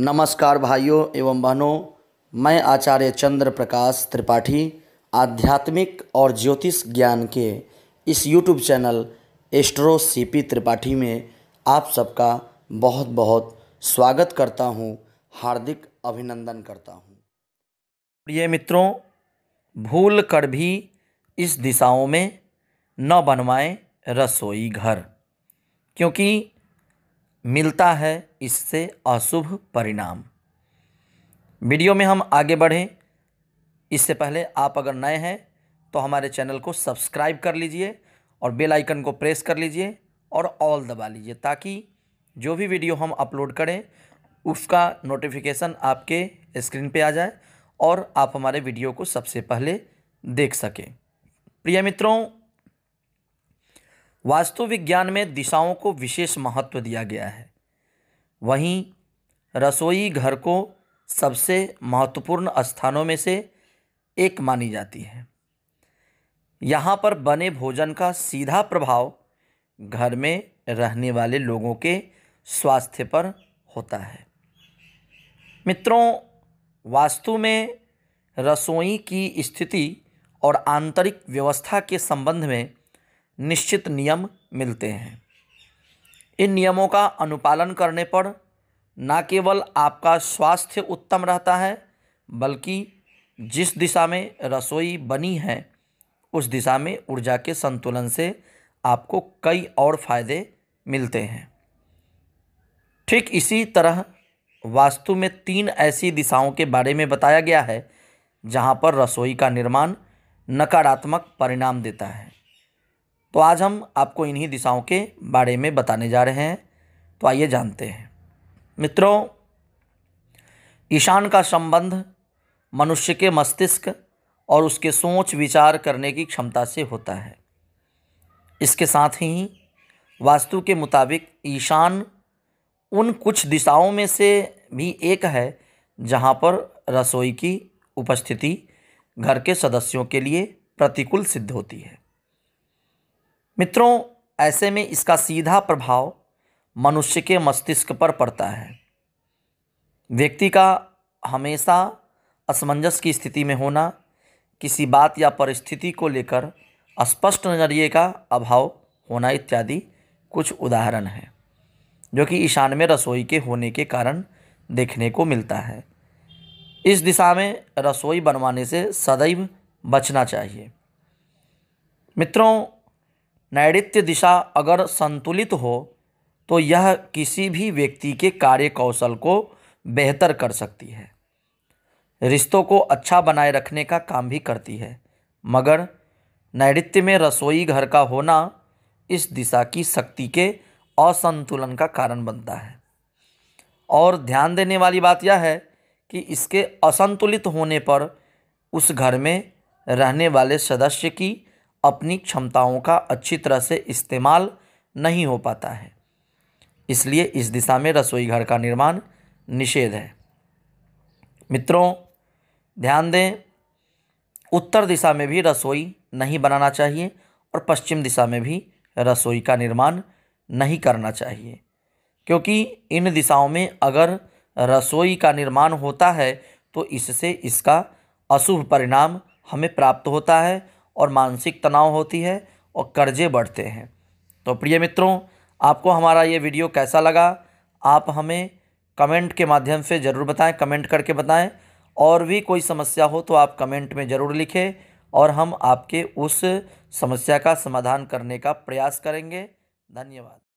नमस्कार भाइयों एवं बहनों मैं आचार्य चंद्र प्रकाश त्रिपाठी आध्यात्मिक और ज्योतिष ज्ञान के इस YouTube channel Astro CP Tripathi में आप सबका बहुत बहुत स्वागत करता हूं, हार्दिक अभिनंदन करता हूं। प्रिय मित्रों भूल कर भी इस दिशाओं में न बनवाएं रसोई घर क्योंकि मिलता है इससे अशुभ परिणाम वीडियो में हम आगे बढ़ें इससे पहले आप अगर नए हैं तो हमारे चैनल को सब्सक्राइब कर लीजिए और बेल आइकन को प्रेस कर लीजिए और ऑल दबा लीजिए ताकि जो भी वीडियो हम अपलोड करें उसका नोटिफिकेशन आपके स्क्रीन पे आ जाए और आप हमारे वीडियो को सबसे पहले देख सकें प्रिय मित्रों वास्तु विज्ञान में दिशाओं को विशेष महत्व दिया गया है वहीं रसोई घर को सबसे महत्वपूर्ण स्थानों में से एक मानी जाती है यहाँ पर बने भोजन का सीधा प्रभाव घर में रहने वाले लोगों के स्वास्थ्य पर होता है मित्रों वास्तु में रसोई की स्थिति और आंतरिक व्यवस्था के संबंध में निश्चित नियम मिलते हैं इन नियमों का अनुपालन करने पर न केवल आपका स्वास्थ्य उत्तम रहता है बल्कि जिस दिशा में रसोई बनी है उस दिशा में ऊर्जा के संतुलन से आपको कई और फायदे मिलते हैं ठीक इसी तरह वास्तु में तीन ऐसी दिशाओं के बारे में बताया गया है जहाँ पर रसोई का निर्माण नकारात्मक परिणाम देता है तो आज हम आपको इन्हीं दिशाओं के बारे में बताने जा रहे हैं तो आइए जानते हैं मित्रों ईशान का संबंध मनुष्य के मस्तिष्क और उसके सोच विचार करने की क्षमता से होता है इसके साथ ही वास्तु के मुताबिक ईशान उन कुछ दिशाओं में से भी एक है जहाँ पर रसोई की उपस्थिति घर के सदस्यों के लिए प्रतिकूल सिद्ध होती है मित्रों ऐसे में इसका सीधा प्रभाव मनुष्य के मस्तिष्क पर पड़ता है व्यक्ति का हमेशा असमंजस की स्थिति में होना किसी बात या परिस्थिति को लेकर स्पष्ट नज़रिए का अभाव होना इत्यादि कुछ उदाहरण है जो कि ईशान में रसोई के होने के कारण देखने को मिलता है इस दिशा में रसोई बनवाने से सदैव बचना चाहिए मित्रों नैत्य दिशा अगर संतुलित हो तो यह किसी भी व्यक्ति के कार्य कौशल को बेहतर कर सकती है रिश्तों को अच्छा बनाए रखने का काम भी करती है मगर नैत्य में रसोई घर का होना इस दिशा की शक्ति के असंतुलन का कारण बनता है और ध्यान देने वाली बात यह है कि इसके असंतुलित होने पर उस घर में रहने वाले सदस्य की अपनी क्षमताओं का अच्छी तरह से इस्तेमाल नहीं हो पाता है इसलिए इस दिशा में रसोई घर का निर्माण निषेध है मित्रों ध्यान दें उत्तर दिशा में भी रसोई नहीं बनाना चाहिए और पश्चिम दिशा में भी रसोई का निर्माण नहीं करना चाहिए क्योंकि इन दिशाओं में अगर रसोई का निर्माण होता है तो इससे इसका अशुभ परिणाम हमें प्राप्त होता है और मानसिक तनाव होती है और कर्जे बढ़ते हैं तो प्रिय मित्रों आपको हमारा ये वीडियो कैसा लगा आप हमें कमेंट के माध्यम से ज़रूर बताएं कमेंट करके बताएं और भी कोई समस्या हो तो आप कमेंट में ज़रूर लिखें और हम आपके उस समस्या का समाधान करने का प्रयास करेंगे धन्यवाद